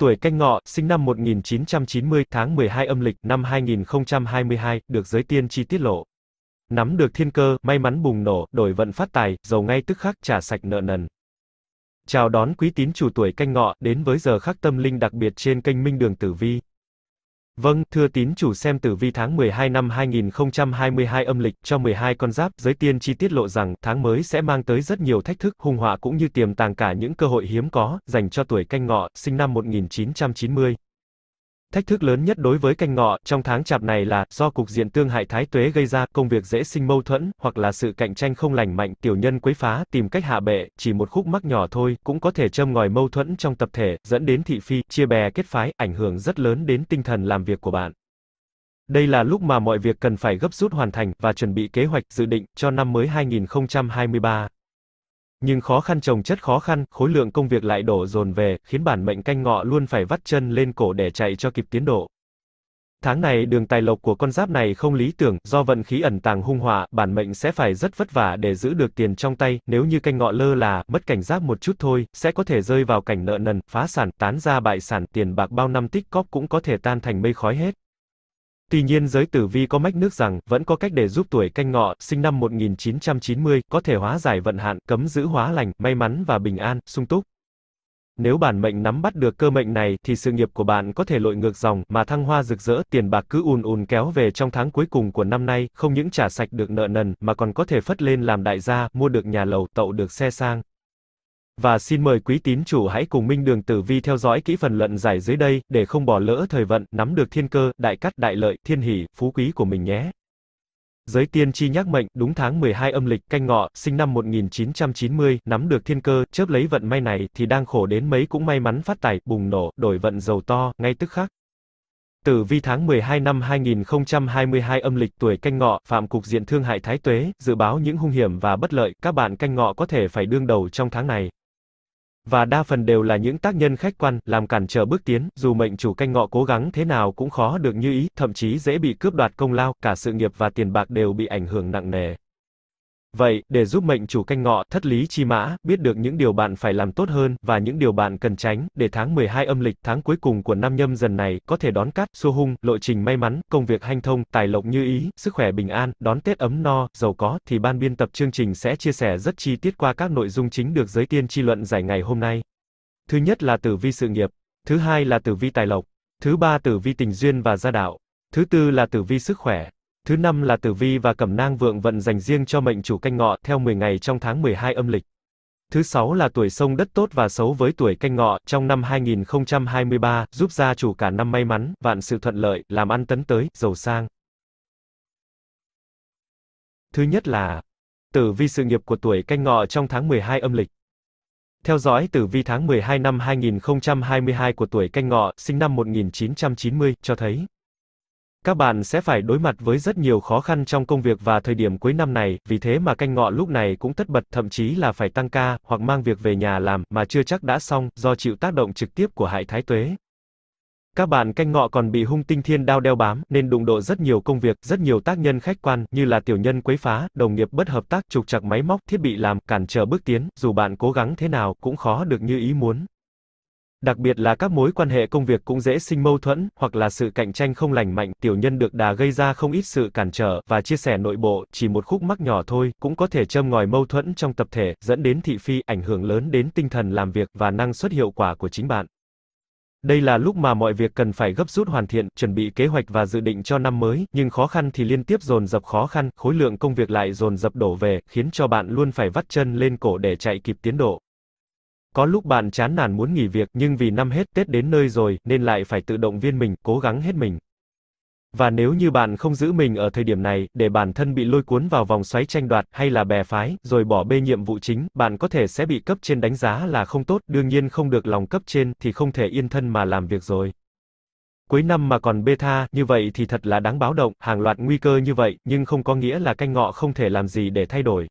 tuổi canh ngọ, sinh năm 1990 tháng 12 âm lịch năm 2022, được giới tiên chi tiết lộ. Nắm được thiên cơ, may mắn bùng nổ, đổi vận phát tài, giàu ngay tức khắc trả sạch nợ nần. Chào đón quý tín chủ tuổi canh ngọ đến với giờ khắc tâm linh đặc biệt trên kênh Minh Đường Tử Vi. Vâng, thưa tín chủ xem tử vi tháng 12 năm 2022 âm lịch cho 12 con giáp, giới tiên chi tiết lộ rằng tháng mới sẽ mang tới rất nhiều thách thức, hung họa cũng như tiềm tàng cả những cơ hội hiếm có dành cho tuổi canh ngọ, sinh năm 1990. Thách thức lớn nhất đối với canh ngọ trong tháng chạp này là do cục diện tương hại thái tuế gây ra, công việc dễ sinh mâu thuẫn hoặc là sự cạnh tranh không lành mạnh, tiểu nhân quấy phá, tìm cách hạ bệ, chỉ một khúc mắc nhỏ thôi cũng có thể châm ngòi mâu thuẫn trong tập thể, dẫn đến thị phi, chia bè kết phái, ảnh hưởng rất lớn đến tinh thần làm việc của bạn. Đây là lúc mà mọi việc cần phải gấp rút hoàn thành và chuẩn bị kế hoạch dự định cho năm mới 2023. Nhưng khó khăn trồng chất khó khăn, khối lượng công việc lại đổ dồn về, khiến bản mệnh canh ngọ luôn phải vắt chân lên cổ để chạy cho kịp tiến độ. Tháng này đường tài lộc của con giáp này không lý tưởng, do vận khí ẩn tàng hung họa, bản mệnh sẽ phải rất vất vả để giữ được tiền trong tay, nếu như canh ngọ lơ là, mất cảnh giác một chút thôi, sẽ có thể rơi vào cảnh nợ nần, phá sản, tán ra bại sản, tiền bạc bao năm tích cóp cũng có thể tan thành mây khói hết. Tuy nhiên giới tử vi có mách nước rằng, vẫn có cách để giúp tuổi canh ngọ, sinh năm 1990, có thể hóa giải vận hạn, cấm giữ hóa lành, may mắn và bình an, sung túc. Nếu bản mệnh nắm bắt được cơ mệnh này, thì sự nghiệp của bạn có thể lội ngược dòng, mà thăng hoa rực rỡ, tiền bạc cứ ùn ùn kéo về trong tháng cuối cùng của năm nay, không những trả sạch được nợ nần, mà còn có thể phất lên làm đại gia, mua được nhà lầu, tậu được xe sang. Và xin mời quý tín chủ hãy cùng Minh Đường Tử Vi theo dõi kỹ phần luận giải dưới đây, để không bỏ lỡ thời vận, nắm được thiên cơ, đại cát, đại lợi, thiên hỷ, phú quý của mình nhé. Giới tiên chi nhắc mệnh, đúng tháng 12 âm lịch, canh ngọ, sinh năm 1990, nắm được thiên cơ, chớp lấy vận may này, thì đang khổ đến mấy cũng may mắn phát tài, bùng nổ, đổi vận giàu to, ngay tức khắc. Tử vi tháng 12 năm 2022 âm lịch tuổi canh ngọ, phạm cục diện thương hại thái tuế, dự báo những hung hiểm và bất lợi, các bạn canh ngọ có thể phải đương đầu trong tháng này và đa phần đều là những tác nhân khách quan, làm cản trở bước tiến, dù mệnh chủ canh ngọ cố gắng thế nào cũng khó được như ý, thậm chí dễ bị cướp đoạt công lao, cả sự nghiệp và tiền bạc đều bị ảnh hưởng nặng nề. Vậy, để giúp mệnh chủ canh ngọ, thất lý chi mã, biết được những điều bạn phải làm tốt hơn, và những điều bạn cần tránh, để tháng 12 âm lịch, tháng cuối cùng của năm nhâm dần này, có thể đón cát, xua hung, lộ trình may mắn, công việc hanh thông, tài lộc như ý, sức khỏe bình an, đón Tết ấm no, giàu có, thì ban biên tập chương trình sẽ chia sẻ rất chi tiết qua các nội dung chính được giới tiên chi luận giải ngày hôm nay. Thứ nhất là tử vi sự nghiệp, thứ hai là tử vi tài lộc, thứ ba tử vi tình duyên và gia đạo, thứ tư là tử vi sức khỏe. Thứ năm là tử vi và cẩm nang vượng vận dành riêng cho mệnh chủ canh ngọ, theo 10 ngày trong tháng 12 âm lịch. Thứ sáu là tuổi sông đất tốt và xấu với tuổi canh ngọ, trong năm 2023, giúp gia chủ cả năm may mắn, vạn sự thuận lợi, làm ăn tấn tới, giàu sang. Thứ nhất là tử vi sự nghiệp của tuổi canh ngọ trong tháng 12 âm lịch. Theo dõi tử vi tháng 12 năm 2022 của tuổi canh ngọ, sinh năm 1990, cho thấy các bạn sẽ phải đối mặt với rất nhiều khó khăn trong công việc và thời điểm cuối năm này, vì thế mà canh ngọ lúc này cũng tất bật, thậm chí là phải tăng ca, hoặc mang việc về nhà làm, mà chưa chắc đã xong, do chịu tác động trực tiếp của hại thái tuế. Các bạn canh ngọ còn bị hung tinh thiên đao đeo bám, nên đụng độ rất nhiều công việc, rất nhiều tác nhân khách quan, như là tiểu nhân quấy phá, đồng nghiệp bất hợp tác, trục trặc máy móc, thiết bị làm, cản trở bước tiến, dù bạn cố gắng thế nào, cũng khó được như ý muốn. Đặc biệt là các mối quan hệ công việc cũng dễ sinh mâu thuẫn, hoặc là sự cạnh tranh không lành mạnh, tiểu nhân được đà gây ra không ít sự cản trở, và chia sẻ nội bộ, chỉ một khúc mắc nhỏ thôi, cũng có thể châm ngòi mâu thuẫn trong tập thể, dẫn đến thị phi, ảnh hưởng lớn đến tinh thần làm việc, và năng suất hiệu quả của chính bạn. Đây là lúc mà mọi việc cần phải gấp rút hoàn thiện, chuẩn bị kế hoạch và dự định cho năm mới, nhưng khó khăn thì liên tiếp dồn dập khó khăn, khối lượng công việc lại dồn dập đổ về, khiến cho bạn luôn phải vắt chân lên cổ để chạy kịp tiến độ. Có lúc bạn chán nản muốn nghỉ việc nhưng vì năm hết Tết đến nơi rồi nên lại phải tự động viên mình, cố gắng hết mình. Và nếu như bạn không giữ mình ở thời điểm này, để bản thân bị lôi cuốn vào vòng xoáy tranh đoạt hay là bè phái, rồi bỏ bê nhiệm vụ chính, bạn có thể sẽ bị cấp trên đánh giá là không tốt, đương nhiên không được lòng cấp trên thì không thể yên thân mà làm việc rồi. Cuối năm mà còn bê tha như vậy thì thật là đáng báo động, hàng loạt nguy cơ như vậy, nhưng không có nghĩa là canh ngọ không thể làm gì để thay đổi.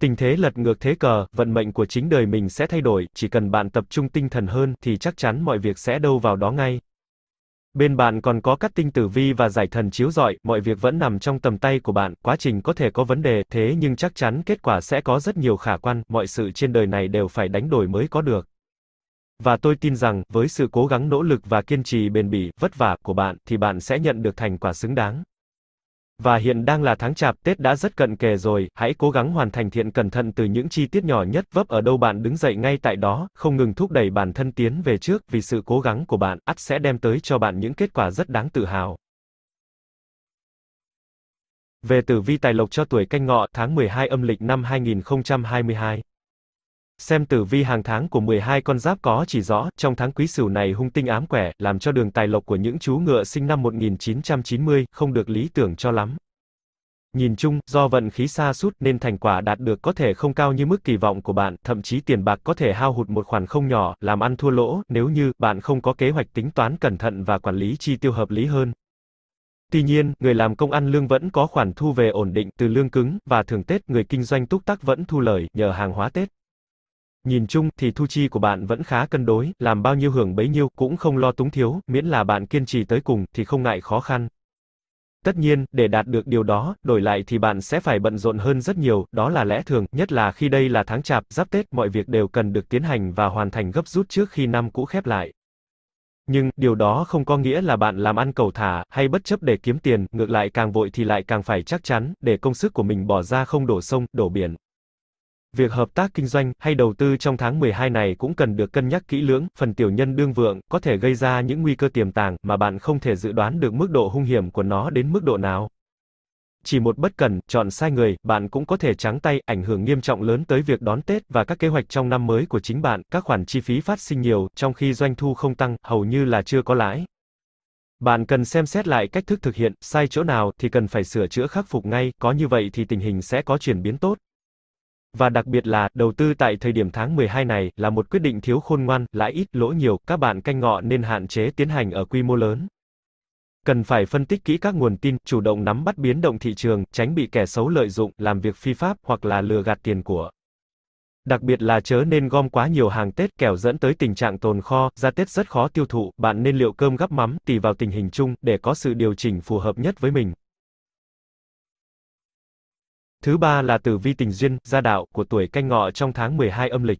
Tình thế lật ngược thế cờ, vận mệnh của chính đời mình sẽ thay đổi, chỉ cần bạn tập trung tinh thần hơn thì chắc chắn mọi việc sẽ đâu vào đó ngay. Bên bạn còn có các tinh tử vi và giải thần chiếu rọi, mọi việc vẫn nằm trong tầm tay của bạn, quá trình có thể có vấn đề, thế nhưng chắc chắn kết quả sẽ có rất nhiều khả quan, mọi sự trên đời này đều phải đánh đổi mới có được. Và tôi tin rằng, với sự cố gắng nỗ lực và kiên trì bền bỉ, vất vả của bạn, thì bạn sẽ nhận được thành quả xứng đáng. Và hiện đang là tháng chạp, Tết đã rất cận kề rồi, hãy cố gắng hoàn thành thiện cẩn thận từ những chi tiết nhỏ nhất, vấp ở đâu bạn đứng dậy ngay tại đó, không ngừng thúc đẩy bản thân tiến về trước, vì sự cố gắng của bạn, ắt sẽ đem tới cho bạn những kết quả rất đáng tự hào. Về tử vi tài lộc cho tuổi canh ngọ, tháng 12 âm lịch năm 2022. Xem tử vi hàng tháng của 12 con giáp có chỉ rõ, trong tháng quý sửu này hung tinh ám quẻ, làm cho đường tài lộc của những chú ngựa sinh năm 1990 không được lý tưởng cho lắm. Nhìn chung, do vận khí xa sút nên thành quả đạt được có thể không cao như mức kỳ vọng của bạn, thậm chí tiền bạc có thể hao hụt một khoản không nhỏ, làm ăn thua lỗ, nếu như bạn không có kế hoạch tính toán cẩn thận và quản lý chi tiêu hợp lý hơn. Tuy nhiên, người làm công ăn lương vẫn có khoản thu về ổn định từ lương cứng và thường Tết, người kinh doanh túc tắc vẫn thu lời nhờ hàng hóa Tết. Nhìn chung thì thu chi của bạn vẫn khá cân đối, làm bao nhiêu hưởng bấy nhiêu, cũng không lo túng thiếu, miễn là bạn kiên trì tới cùng thì không ngại khó khăn. Tất nhiên, để đạt được điều đó, đổi lại thì bạn sẽ phải bận rộn hơn rất nhiều, đó là lẽ thường, nhất là khi đây là tháng chạp, giáp Tết, mọi việc đều cần được tiến hành và hoàn thành gấp rút trước khi năm cũ khép lại. Nhưng, điều đó không có nghĩa là bạn làm ăn cầu thả, hay bất chấp để kiếm tiền, ngược lại càng vội thì lại càng phải chắc chắn, để công sức của mình bỏ ra không đổ sông, đổ biển. Việc hợp tác kinh doanh hay đầu tư trong tháng 12 này cũng cần được cân nhắc kỹ lưỡng, phần tiểu nhân đương vượng có thể gây ra những nguy cơ tiềm tàng mà bạn không thể dự đoán được mức độ hung hiểm của nó đến mức độ nào. Chỉ một bất cần, chọn sai người, bạn cũng có thể trắng tay, ảnh hưởng nghiêm trọng lớn tới việc đón Tết và các kế hoạch trong năm mới của chính bạn, các khoản chi phí phát sinh nhiều, trong khi doanh thu không tăng, hầu như là chưa có lãi. Bạn cần xem xét lại cách thức thực hiện, sai chỗ nào thì cần phải sửa chữa khắc phục ngay, có như vậy thì tình hình sẽ có chuyển biến tốt. Và đặc biệt là, đầu tư tại thời điểm tháng 12 này là một quyết định thiếu khôn ngoan, lãi ít, lỗ nhiều, các bạn canh ngọ nên hạn chế tiến hành ở quy mô lớn. Cần phải phân tích kỹ các nguồn tin, chủ động nắm bắt biến động thị trường, tránh bị kẻ xấu lợi dụng, làm việc phi pháp hoặc là lừa gạt tiền của. Đặc biệt là chớ nên gom quá nhiều hàng Tết kẻo dẫn tới tình trạng tồn kho, ra Tết rất khó tiêu thụ, bạn nên liệu cơm gắp mắm, tùy vào tình hình chung, để có sự điều chỉnh phù hợp nhất với mình. Thứ ba là tử vi tình duyên, gia đạo của tuổi canh ngọ trong tháng 12 âm lịch.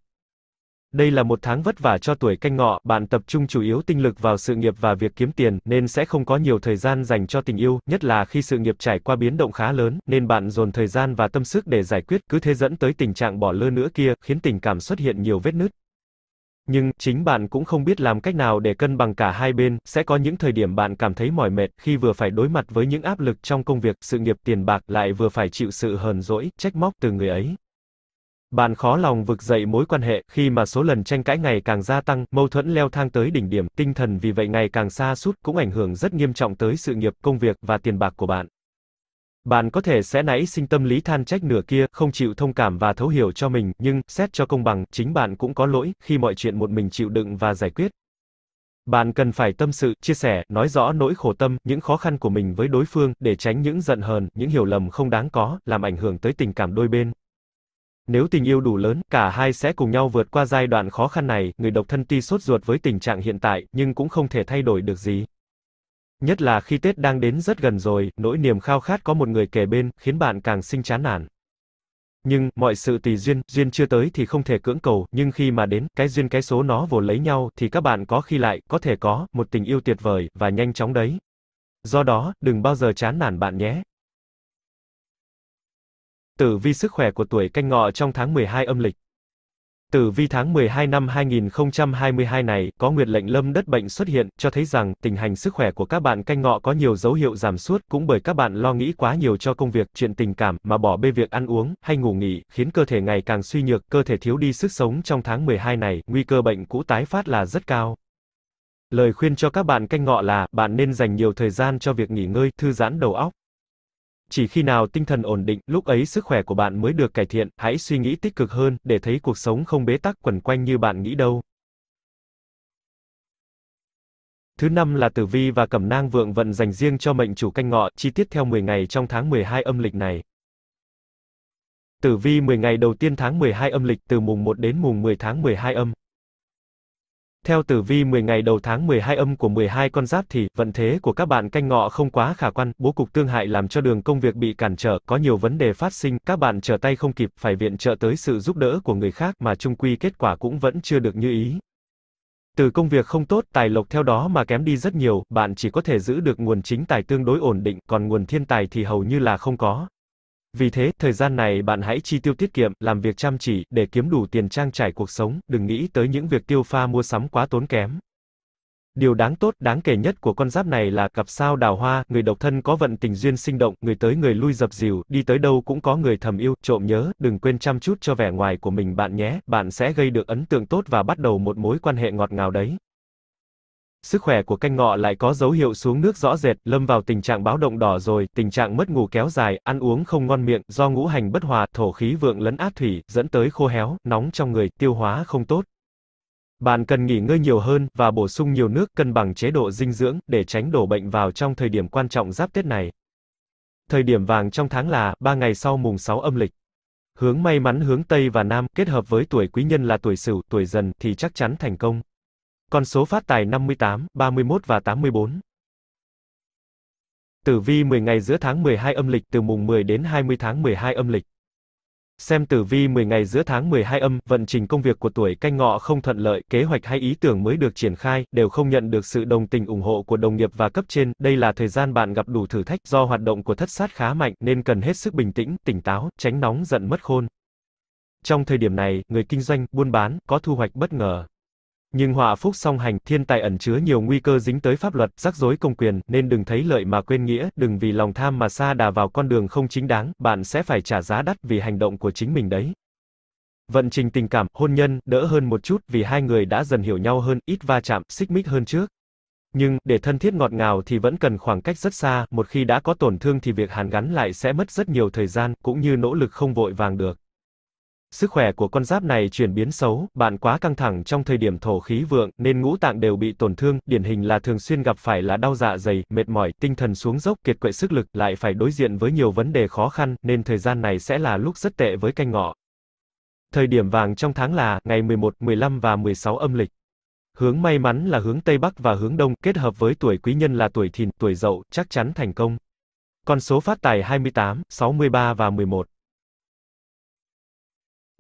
Đây là một tháng vất vả cho tuổi canh ngọ, bạn tập trung chủ yếu tinh lực vào sự nghiệp và việc kiếm tiền, nên sẽ không có nhiều thời gian dành cho tình yêu, nhất là khi sự nghiệp trải qua biến động khá lớn, nên bạn dồn thời gian và tâm sức để giải quyết, cứ thế dẫn tới tình trạng bỏ lơ nữa kia, khiến tình cảm xuất hiện nhiều vết nứt nhưng chính bạn cũng không biết làm cách nào để cân bằng cả hai bên, sẽ có những thời điểm bạn cảm thấy mỏi mệt khi vừa phải đối mặt với những áp lực trong công việc, sự nghiệp tiền bạc lại vừa phải chịu sự hờn dỗi, trách móc từ người ấy. Bạn khó lòng vực dậy mối quan hệ khi mà số lần tranh cãi ngày càng gia tăng, mâu thuẫn leo thang tới đỉnh điểm, tinh thần vì vậy ngày càng xa sút cũng ảnh hưởng rất nghiêm trọng tới sự nghiệp, công việc và tiền bạc của bạn. Bạn có thể sẽ nảy sinh tâm lý than trách nửa kia, không chịu thông cảm và thấu hiểu cho mình, nhưng, xét cho công bằng, chính bạn cũng có lỗi, khi mọi chuyện một mình chịu đựng và giải quyết. Bạn cần phải tâm sự, chia sẻ, nói rõ nỗi khổ tâm, những khó khăn của mình với đối phương, để tránh những giận hờn, những hiểu lầm không đáng có, làm ảnh hưởng tới tình cảm đôi bên. Nếu tình yêu đủ lớn, cả hai sẽ cùng nhau vượt qua giai đoạn khó khăn này, người độc thân tuy sốt ruột với tình trạng hiện tại, nhưng cũng không thể thay đổi được gì. Nhất là khi Tết đang đến rất gần rồi, nỗi niềm khao khát có một người kể bên, khiến bạn càng sinh chán nản. Nhưng, mọi sự tùy duyên, duyên chưa tới thì không thể cưỡng cầu, nhưng khi mà đến, cái duyên cái số nó vồ lấy nhau, thì các bạn có khi lại, có thể có, một tình yêu tuyệt vời, và nhanh chóng đấy. Do đó, đừng bao giờ chán nản bạn nhé. Tử vi sức khỏe của tuổi canh ngọ trong tháng 12 âm lịch. Tử vi tháng 12 năm 2022 này, có nguyệt lệnh lâm đất bệnh xuất hiện, cho thấy rằng, tình hành sức khỏe của các bạn canh ngọ có nhiều dấu hiệu giảm sút, cũng bởi các bạn lo nghĩ quá nhiều cho công việc, chuyện tình cảm, mà bỏ bê việc ăn uống, hay ngủ nghỉ, khiến cơ thể ngày càng suy nhược, cơ thể thiếu đi sức sống trong tháng 12 này, nguy cơ bệnh cũ tái phát là rất cao. Lời khuyên cho các bạn canh ngọ là, bạn nên dành nhiều thời gian cho việc nghỉ ngơi, thư giãn đầu óc. Chỉ khi nào tinh thần ổn định, lúc ấy sức khỏe của bạn mới được cải thiện, hãy suy nghĩ tích cực hơn, để thấy cuộc sống không bế tắc quẩn quanh như bạn nghĩ đâu. Thứ năm là tử vi và cẩm nang vượng vận dành riêng cho mệnh chủ canh ngọ, chi tiết theo 10 ngày trong tháng 12 âm lịch này. Tử vi 10 ngày đầu tiên tháng 12 âm lịch từ mùng 1 đến mùng 10 tháng 12 âm. Theo tử vi 10 ngày đầu tháng 12 âm của 12 con giáp thì, vận thế của các bạn canh ngọ không quá khả quan, bố cục tương hại làm cho đường công việc bị cản trở, có nhiều vấn đề phát sinh, các bạn trở tay không kịp, phải viện trợ tới sự giúp đỡ của người khác mà chung quy kết quả cũng vẫn chưa được như ý. Từ công việc không tốt, tài lộc theo đó mà kém đi rất nhiều, bạn chỉ có thể giữ được nguồn chính tài tương đối ổn định, còn nguồn thiên tài thì hầu như là không có. Vì thế, thời gian này bạn hãy chi tiêu tiết kiệm, làm việc chăm chỉ, để kiếm đủ tiền trang trải cuộc sống, đừng nghĩ tới những việc tiêu pha mua sắm quá tốn kém. Điều đáng tốt, đáng kể nhất của con giáp này là cặp sao đào hoa, người độc thân có vận tình duyên sinh động, người tới người lui dập dìu, đi tới đâu cũng có người thầm yêu, trộm nhớ, đừng quên chăm chút cho vẻ ngoài của mình bạn nhé, bạn sẽ gây được ấn tượng tốt và bắt đầu một mối quan hệ ngọt ngào đấy sức khỏe của canh ngọ lại có dấu hiệu xuống nước rõ rệt, lâm vào tình trạng báo động đỏ rồi, tình trạng mất ngủ kéo dài, ăn uống không ngon miệng, do ngũ hành bất hòa, thổ khí vượng lấn át thủy, dẫn tới khô héo, nóng trong người, tiêu hóa không tốt. Bạn cần nghỉ ngơi nhiều hơn và bổ sung nhiều nước, cân bằng chế độ dinh dưỡng để tránh đổ bệnh vào trong thời điểm quan trọng giáp Tết này. Thời điểm vàng trong tháng là 3 ngày sau mùng 6 âm lịch. Hướng may mắn hướng Tây và Nam kết hợp với tuổi quý nhân là tuổi Sửu, tuổi Dần thì chắc chắn thành công. Con số phát tài 58, 31 và 84. Tử vi 10 ngày giữa tháng 12 âm lịch từ mùng 10 đến 20 tháng 12 âm lịch. Xem tử vi 10 ngày giữa tháng 12 âm, vận trình công việc của tuổi canh ngọ không thuận lợi, kế hoạch hay ý tưởng mới được triển khai, đều không nhận được sự đồng tình ủng hộ của đồng nghiệp và cấp trên, đây là thời gian bạn gặp đủ thử thách, do hoạt động của thất sát khá mạnh, nên cần hết sức bình tĩnh, tỉnh táo, tránh nóng giận mất khôn. Trong thời điểm này, người kinh doanh, buôn bán, có thu hoạch bất ngờ. Nhưng họa phúc song hành, thiên tài ẩn chứa nhiều nguy cơ dính tới pháp luật, rắc rối công quyền, nên đừng thấy lợi mà quên nghĩa, đừng vì lòng tham mà xa đà vào con đường không chính đáng, bạn sẽ phải trả giá đắt vì hành động của chính mình đấy. Vận trình tình cảm, hôn nhân, đỡ hơn một chút vì hai người đã dần hiểu nhau hơn, ít va chạm, xích mích hơn trước. Nhưng, để thân thiết ngọt ngào thì vẫn cần khoảng cách rất xa, một khi đã có tổn thương thì việc hàn gắn lại sẽ mất rất nhiều thời gian, cũng như nỗ lực không vội vàng được sức khỏe của con giáp này chuyển biến xấu, bạn quá căng thẳng trong thời điểm thổ khí vượng nên ngũ tạng đều bị tổn thương, điển hình là thường xuyên gặp phải là đau dạ dày, mệt mỏi, tinh thần xuống dốc, kiệt quệ sức lực, lại phải đối diện với nhiều vấn đề khó khăn nên thời gian này sẽ là lúc rất tệ với canh ngọ. Thời điểm vàng trong tháng là ngày 11, 15 và 16 âm lịch. Hướng may mắn là hướng Tây Bắc và hướng Đông, kết hợp với tuổi quý nhân là tuổi thìn, tuổi dậu, chắc chắn thành công. Con số phát tài 28, 63 và 11.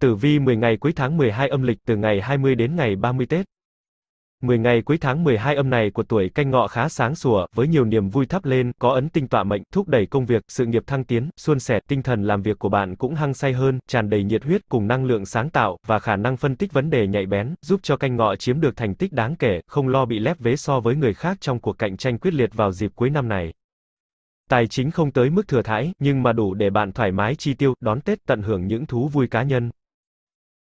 Tử vi 10 ngày cuối tháng 12 âm lịch từ ngày 20 đến ngày 30 Tết. 10 ngày cuối tháng 12 âm này của tuổi canh ngọ khá sáng sủa, với nhiều niềm vui thắp lên, có ấn tinh tọa mệnh, thúc đẩy công việc, sự nghiệp thăng tiến, suôn sẻ, tinh thần làm việc của bạn cũng hăng say hơn, tràn đầy nhiệt huyết, cùng năng lượng sáng tạo, và khả năng phân tích vấn đề nhạy bén, giúp cho canh ngọ chiếm được thành tích đáng kể, không lo bị lép vế so với người khác trong cuộc cạnh tranh quyết liệt vào dịp cuối năm này. Tài chính không tới mức thừa thãi, nhưng mà đủ để bạn thoải mái chi tiêu, đón Tết, tận hưởng những thú vui cá nhân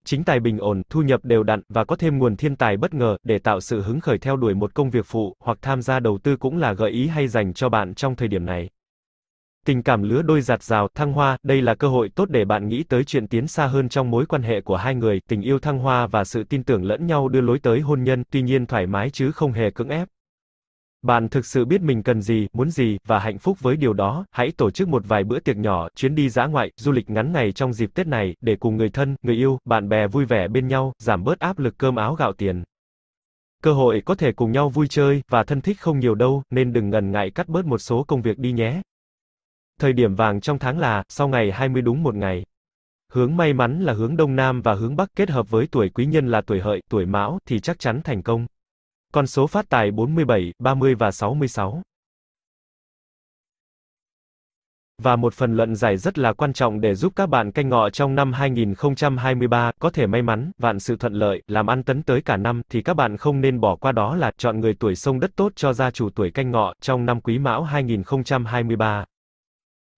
chính tài bình ổn, thu nhập đều đặn và có thêm nguồn thiên tài bất ngờ để tạo sự hứng khởi theo đuổi một công việc phụ hoặc tham gia đầu tư cũng là gợi ý hay dành cho bạn trong thời điểm này. Tình cảm lứa đôi giạt rào, thăng hoa, đây là cơ hội tốt để bạn nghĩ tới chuyện tiến xa hơn trong mối quan hệ của hai người, tình yêu thăng hoa và sự tin tưởng lẫn nhau đưa lối tới hôn nhân, tuy nhiên thoải mái chứ không hề cưỡng ép. Bạn thực sự biết mình cần gì, muốn gì, và hạnh phúc với điều đó, hãy tổ chức một vài bữa tiệc nhỏ, chuyến đi dã ngoại, du lịch ngắn ngày trong dịp Tết này, để cùng người thân, người yêu, bạn bè vui vẻ bên nhau, giảm bớt áp lực cơm áo gạo tiền. Cơ hội có thể cùng nhau vui chơi, và thân thích không nhiều đâu, nên đừng ngần ngại cắt bớt một số công việc đi nhé. Thời điểm vàng trong tháng là, sau ngày 20 đúng một ngày. Hướng may mắn là hướng Đông Nam và hướng Bắc kết hợp với tuổi quý nhân là tuổi hợi, tuổi mão, thì chắc chắn thành công. Con số phát tài 47, 30 và 66. Và một phần luận giải rất là quan trọng để giúp các bạn canh ngọ trong năm 2023 có thể may mắn, vạn sự thuận lợi, làm ăn tấn tới cả năm thì các bạn không nên bỏ qua đó là chọn người tuổi sông đất tốt cho gia chủ tuổi canh ngọ trong năm Quý Mão 2023.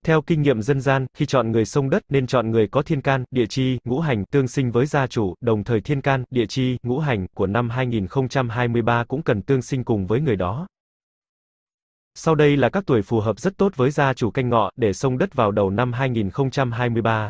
Theo kinh nghiệm dân gian, khi chọn người sông đất nên chọn người có thiên can, địa chi, ngũ hành tương sinh với gia chủ, đồng thời thiên can, địa chi, ngũ hành của năm 2023 cũng cần tương sinh cùng với người đó. Sau đây là các tuổi phù hợp rất tốt với gia chủ canh ngọ để sông đất vào đầu năm 2023.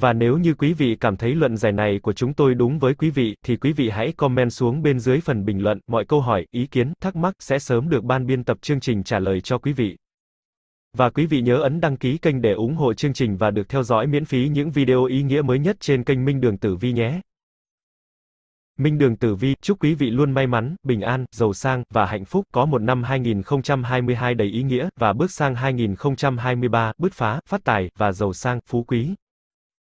Và nếu như quý vị cảm thấy luận giải này của chúng tôi đúng với quý vị, thì quý vị hãy comment xuống bên dưới phần bình luận, mọi câu hỏi, ý kiến, thắc mắc sẽ sớm được ban biên tập chương trình trả lời cho quý vị. Và quý vị nhớ ấn đăng ký kênh để ủng hộ chương trình và được theo dõi miễn phí những video ý nghĩa mới nhất trên kênh Minh Đường Tử Vi nhé. Minh Đường Tử Vi chúc quý vị luôn may mắn, bình an, giàu sang và hạnh phúc, có một năm 2022 đầy ý nghĩa và bước sang 2023 bứt phá, phát tài và giàu sang, phú quý.